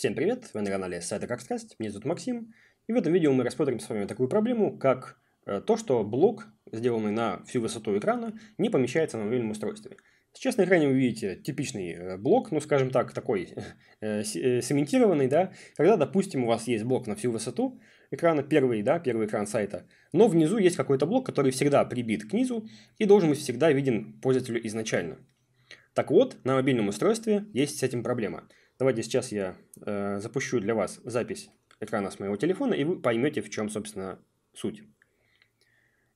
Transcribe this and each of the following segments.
Всем привет, вы на канале сайта Как Страсть, меня зовут Максим, и в этом видео мы рассмотрим с вами такую проблему, как э, то, что блок, сделанный на всю высоту экрана, не помещается на мобильном устройстве. Сейчас на экране вы видите типичный э, блок, ну скажем так, такой э, э, сементированный, да, когда, допустим, у вас есть блок на всю высоту экрана, первый, да, первый экран сайта, но внизу есть какой-то блок, который всегда прибит к низу и должен быть всегда виден пользователю изначально. Так вот, на мобильном устройстве есть с этим проблема – Давайте сейчас я э, запущу для вас запись экрана с моего телефона, и вы поймете, в чем, собственно, суть.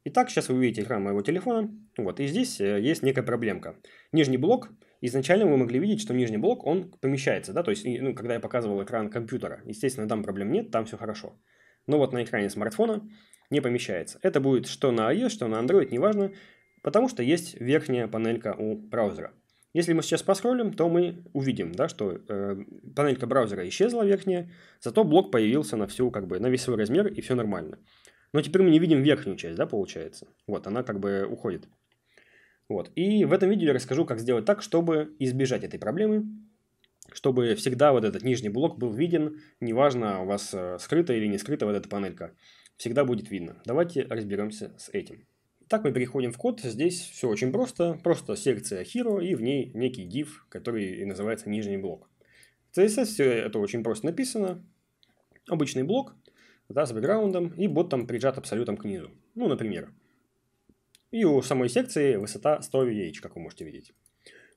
Итак, сейчас вы увидите экран моего телефона. Вот, и здесь э, есть некая проблемка. Нижний блок. Изначально вы могли видеть, что нижний блок, он помещается, да, то есть, ну, когда я показывал экран компьютера, естественно, там проблем нет, там все хорошо. Но вот на экране смартфона не помещается. Это будет что на iOS, что на Android, неважно, потому что есть верхняя панелька у браузера. Если мы сейчас поскроллим, то мы увидим, да, что э, панелька браузера исчезла верхняя, зато блок появился на всю, как бы, на весь свой размер и все нормально. Но теперь мы не видим верхнюю часть, да, получается. Вот, она как бы уходит. Вот, и в этом видео я расскажу, как сделать так, чтобы избежать этой проблемы, чтобы всегда вот этот нижний блок был виден, неважно, у вас э, скрыта или не скрыта вот эта панелька, всегда будет видно. Давайте разберемся с этим. Так мы переходим в код. Здесь все очень просто. Просто секция hero и в ней некий div, который и называется нижний блок. В CSS все это очень просто написано. Обычный блок, да, с бэкграундом, и бот там прижат абсолютом к низу. Ну, например. И у самой секции высота 100 VH, как вы можете видеть.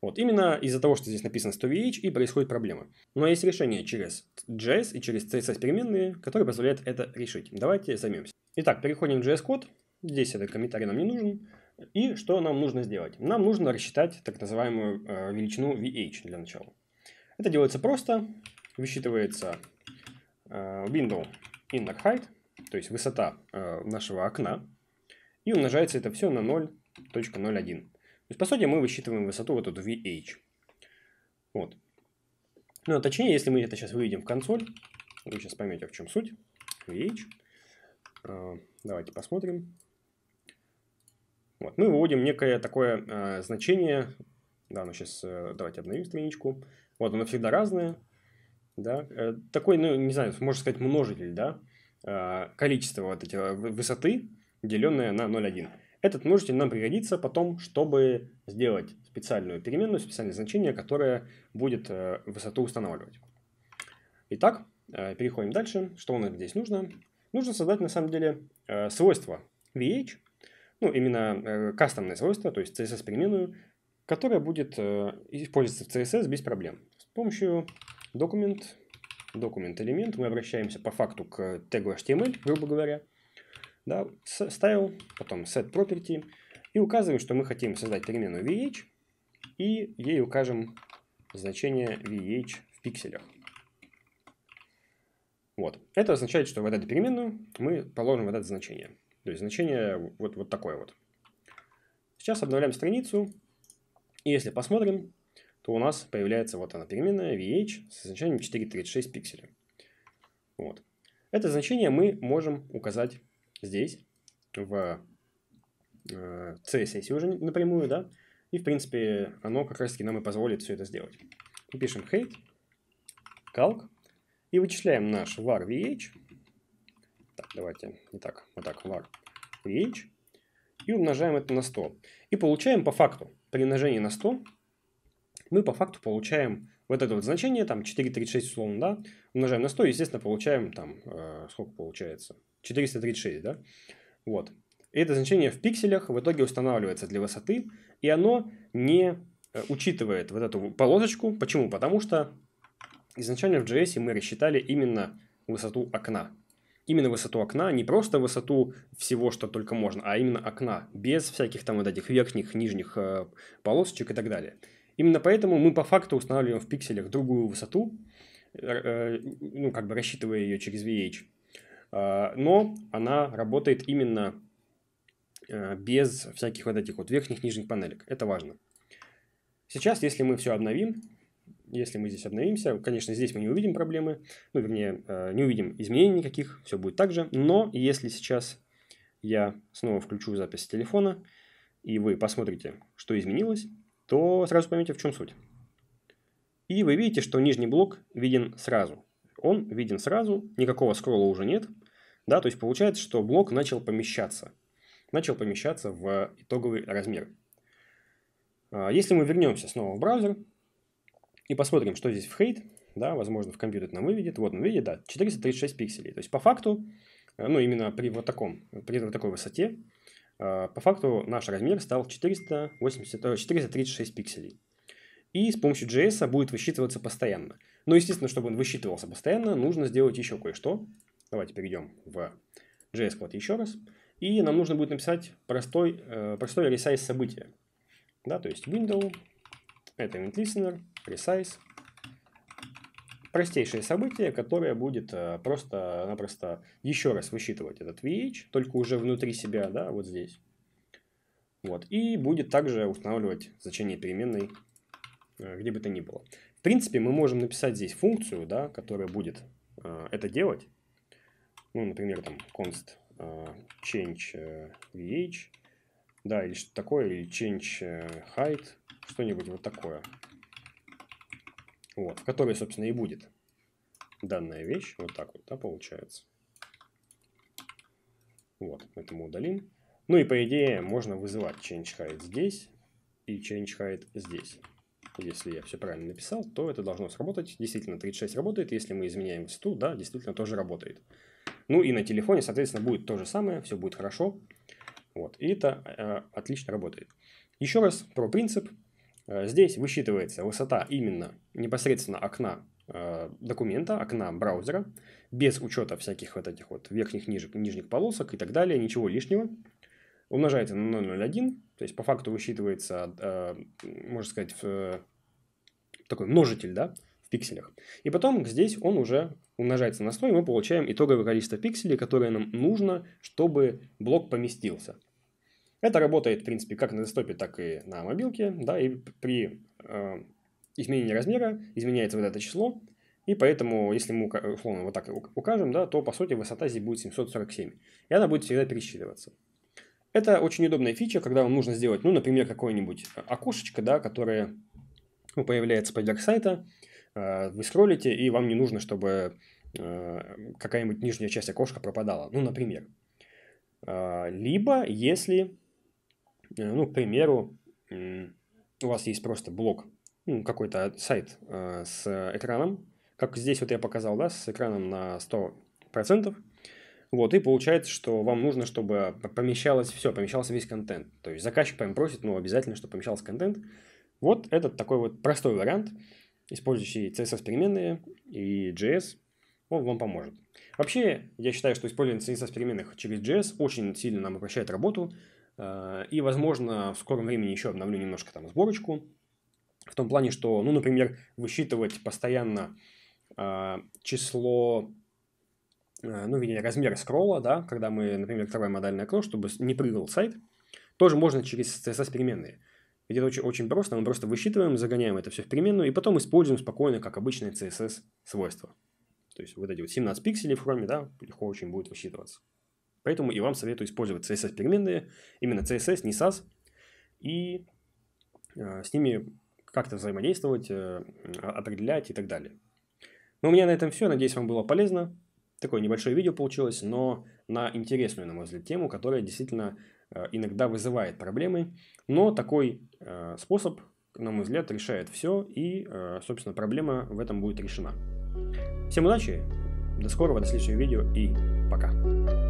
Вот именно из-за того, что здесь написано 100 VH, и происходит проблема. Но есть решение через JS и через CSS переменные, которые позволяют это решить. Давайте займемся. Итак, переходим в JS-код. Здесь этот комментарий нам не нужен. И что нам нужно сделать? Нам нужно рассчитать так называемую э, величину VH для начала. Это делается просто. Высчитывается э, window inner height, то есть высота э, нашего окна. И умножается это все на 0.01. То есть, по сути, мы высчитываем высоту вот эту VH. Вот. Ну, а точнее, если мы это сейчас выведем в консоль, вы сейчас поймете, в чем суть. VH. Э, давайте посмотрим. Вот, мы выводим некое такое э, значение. Да, ну сейчас э, давайте обновим страничку. Вот, оно всегда разное. Да, э, такой, ну, не знаю, можно сказать, множитель, да, э, количество вот этих э, высоты, деленное на 0,1. Этот множитель нам пригодится потом, чтобы сделать специальную переменную, специальное значение, которое будет э, высоту устанавливать. Итак, э, переходим дальше. Что у нас здесь нужно? Нужно создать, на самом деле, э, свойство VH, ну, именно э, кастомное свойство, то есть CSS-переменную, которая будет э, использоваться в CSS без проблем. С помощью документ, документ элемент мы обращаемся по факту к тегу HTML, грубо говоря, да, style, потом set property, и указываем, что мы хотим создать переменную vh, и ей укажем значение vh в пикселях. Вот. Это означает, что в эту переменную мы положим вот это значение. То есть значение вот, вот такое вот. Сейчас обновляем страницу. И если посмотрим, то у нас появляется вот она переменная VH с значением 436 пикселей. Вот. Это значение мы можем указать здесь, в css э, c уже напрямую, да. И, в принципе, оно как раз-таки нам и позволит все это сделать. пишем hate, calc, и вычисляем наш var VH, Давайте, не так, вот так, var ph. И умножаем это на 100. И получаем по факту, при умножении на 100, мы по факту получаем вот это вот значение, там 436 условно, да, умножаем на 100, естественно, получаем там, э, сколько получается, 436, да, вот. И это значение в пикселях в итоге устанавливается для высоты, и оно не э, учитывает вот эту полосочку. Почему? Потому что изначально в JS мы рассчитали именно высоту окна именно высоту окна, не просто высоту всего, что только можно, а именно окна, без всяких там вот этих верхних, нижних э, полосочек и так далее. Именно поэтому мы по факту устанавливаем в пикселях другую высоту, э, э ну, как бы рассчитывая ее через VH. Э, но она работает именно э, без всяких вот этих вот верхних, нижних панелек. Это важно. Сейчас, если мы все обновим, если мы здесь обновимся, конечно, здесь мы не увидим проблемы, ну, вернее, э, не увидим изменений никаких, все будет так же, но если сейчас я снова включу запись телефона, и вы посмотрите, что изменилось, то сразу поймете, в чем суть. И вы видите, что нижний блок виден сразу. Он виден сразу, никакого скролла уже нет. Да, то есть получается, что блок начал помещаться. Начал помещаться в итоговый размер. А, если мы вернемся снова в браузер, и посмотрим, что здесь в хейт. Да, возможно, в компьютер нам выведет. Вот он видит, да, 436 пикселей. То есть, по факту, э, ну, именно при вот, таком, при вот такой высоте, э, по факту наш размер стал 480, 436 э, пикселей. И с помощью JS будет высчитываться постоянно. Но, естественно, чтобы он высчитывался постоянно, нужно сделать еще кое-что. Давайте перейдем в JS Cloud еще раз. И нам нужно будет написать простой, э, простой resize события. Да, то есть window, это event listener, resize. Простейшее событие, которое будет э, просто-напросто еще раз высчитывать этот VH, только уже внутри себя, да, вот здесь. Вот. И будет также устанавливать значение переменной э, где бы то ни было. В принципе, мы можем написать здесь функцию, да, которая будет э, это делать. Ну, например, там const change vh, да, или что-то такое, или change height, что-нибудь вот такое вот, в которой, собственно, и будет данная вещь. Вот так вот, да, получается. Вот, это мы удалим. Ну и, по идее, можно вызывать change height здесь и change height здесь. Если я все правильно написал, то это должно сработать. Действительно, 36 работает. Если мы изменяем высоту, да, действительно тоже работает. Ну и на телефоне, соответственно, будет то же самое, все будет хорошо. Вот, и это э, отлично работает. Еще раз про принцип. Э, здесь высчитывается высота именно непосредственно окна э, документа, окна браузера, без учета всяких вот этих вот верхних, нижних, нижних полосок и так далее, ничего лишнего. Умножается на 0,01, то есть по факту высчитывается, э, можно сказать, такой множитель, да, в пикселях. И потом здесь он уже умножается на 100, и мы получаем итоговое количество пикселей, которое нам нужно, чтобы блок поместился. Это работает, в принципе, как на десктопе, так и на мобилке, да, и при э, изменении размера изменяется вот это число, и поэтому, если мы условно вот так укажем, да, то, по сути, высота здесь будет 747, и она будет всегда пересчитываться. Это очень удобная фича, когда вам нужно сделать, ну, например, какое-нибудь э, окошечко, да, которое ну, появляется поверх сайта, э, вы скроллите, и вам не нужно, чтобы э, какая-нибудь нижняя часть окошка пропадала, ну, например. Э, либо, если Э, ну, к примеру, у вас есть просто блок, ну, какой-то сайт э, с экраном, как здесь вот я показал, да, с экраном на 100%. Вот, и получается, что вам нужно, чтобы помещалось все, помещался весь контент. То есть заказчик прям просит, ну, обязательно, чтобы помещался контент. Вот этот такой вот простой вариант, использующий CSS-переменные и JS, он вам поможет. Вообще, я считаю, что использование CSS-переменных через JS очень сильно нам упрощает работу, Э, и, возможно, в скором времени еще обновлю немножко там сборочку. В том плане, что, ну, например, высчитывать постоянно э, число э, ну, вернее, размер скролла, да, когда мы, например, открываем модальное окно, чтобы не прыгал сайт, тоже можно через CSS переменные. Ведь это очень, очень просто, мы просто высчитываем, загоняем это все в переменную и потом используем спокойно, как обычное CSS свойство. То есть вот эти вот 17 пикселей в хроме, да, легко очень будет высчитываться. Поэтому и вам советую использовать CSS-переменные, именно CSS, не SAS, и э, с ними как-то взаимодействовать, э, а, определять и так далее. Ну, у меня на этом все. Надеюсь, вам было полезно. Такое небольшое видео получилось, но на интересную, на мой взгляд, тему, которая действительно э, иногда вызывает проблемы. Но такой э, способ, на мой взгляд, решает все, и, э, собственно, проблема в этом будет решена. Всем удачи, до скорого, до следующего видео и пока.